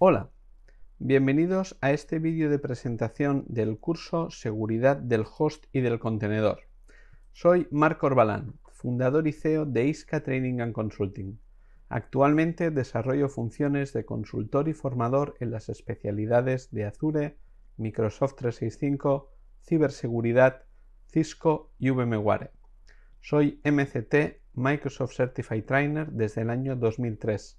Hola, bienvenidos a este vídeo de presentación del curso Seguridad del Host y del Contenedor. Soy Marco Orbalán, fundador y CEO de ISCA Training and Consulting. Actualmente desarrollo funciones de consultor y formador en las especialidades de Azure, Microsoft 365, ciberseguridad, Cisco y VMware. Soy MCT Microsoft Certified Trainer desde el año 2003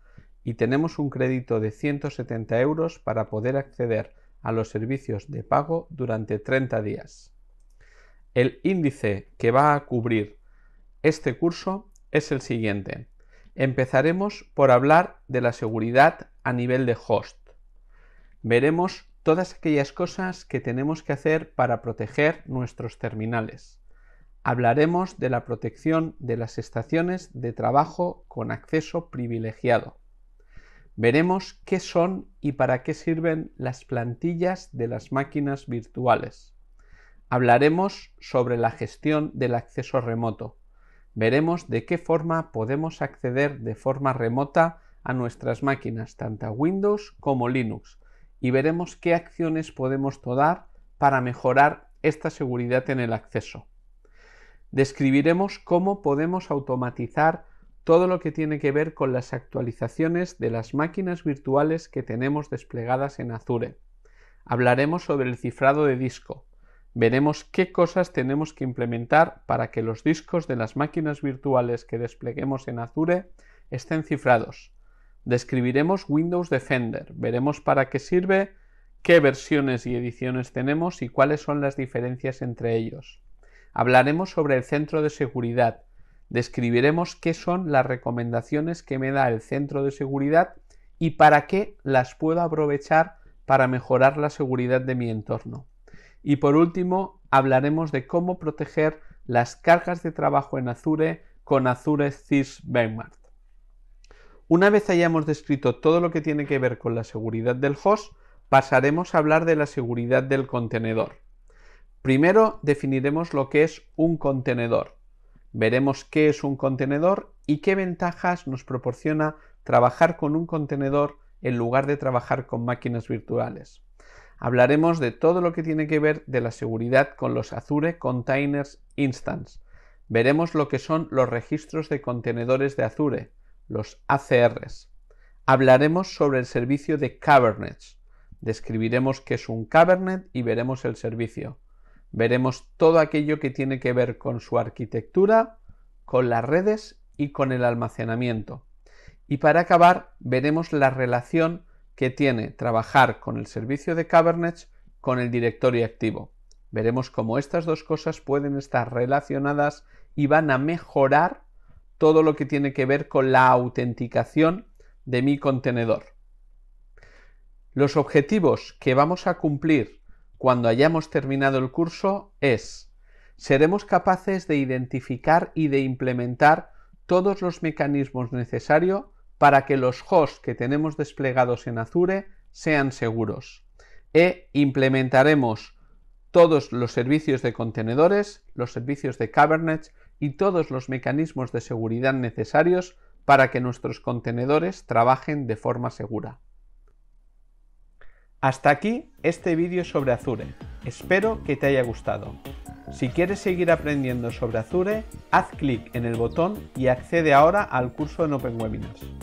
y tenemos un crédito de 170 euros para poder acceder a los servicios de pago durante 30 días. El índice que va a cubrir este curso es el siguiente. Empezaremos por hablar de la seguridad a nivel de host. Veremos todas aquellas cosas que tenemos que hacer para proteger nuestros terminales. Hablaremos de la protección de las estaciones de trabajo con acceso privilegiado veremos qué son y para qué sirven las plantillas de las máquinas virtuales. Hablaremos sobre la gestión del acceso remoto. Veremos de qué forma podemos acceder de forma remota a nuestras máquinas, tanto a Windows como Linux, y veremos qué acciones podemos tomar para mejorar esta seguridad en el acceso. Describiremos cómo podemos automatizar todo lo que tiene que ver con las actualizaciones de las máquinas virtuales que tenemos desplegadas en Azure. Hablaremos sobre el cifrado de disco. Veremos qué cosas tenemos que implementar para que los discos de las máquinas virtuales que despleguemos en Azure estén cifrados. Describiremos Windows Defender, veremos para qué sirve, qué versiones y ediciones tenemos y cuáles son las diferencias entre ellos. Hablaremos sobre el centro de seguridad, describiremos qué son las recomendaciones que me da el centro de seguridad y para qué las puedo aprovechar para mejorar la seguridad de mi entorno. Y por último, hablaremos de cómo proteger las cargas de trabajo en Azure con Azure CIS Benchmark. Una vez hayamos descrito todo lo que tiene que ver con la seguridad del host, pasaremos a hablar de la seguridad del contenedor. Primero definiremos lo que es un contenedor. Veremos qué es un contenedor y qué ventajas nos proporciona trabajar con un contenedor en lugar de trabajar con máquinas virtuales. Hablaremos de todo lo que tiene que ver de la seguridad con los Azure Containers Instance. Veremos lo que son los registros de contenedores de Azure, los ACRs. Hablaremos sobre el servicio de Kubernetes. Describiremos qué es un Kubernetes y veremos el servicio. Veremos todo aquello que tiene que ver con su arquitectura, con las redes y con el almacenamiento. Y para acabar, veremos la relación que tiene trabajar con el servicio de Kubernetes con el directorio activo. Veremos cómo estas dos cosas pueden estar relacionadas y van a mejorar todo lo que tiene que ver con la autenticación de mi contenedor. Los objetivos que vamos a cumplir cuando hayamos terminado el curso es, seremos capaces de identificar y de implementar todos los mecanismos necesarios para que los hosts que tenemos desplegados en Azure sean seguros. E implementaremos todos los servicios de contenedores, los servicios de Kubernetes y todos los mecanismos de seguridad necesarios para que nuestros contenedores trabajen de forma segura. Hasta aquí este vídeo sobre Azure. Espero que te haya gustado. Si quieres seguir aprendiendo sobre Azure, haz clic en el botón y accede ahora al curso en Webinars.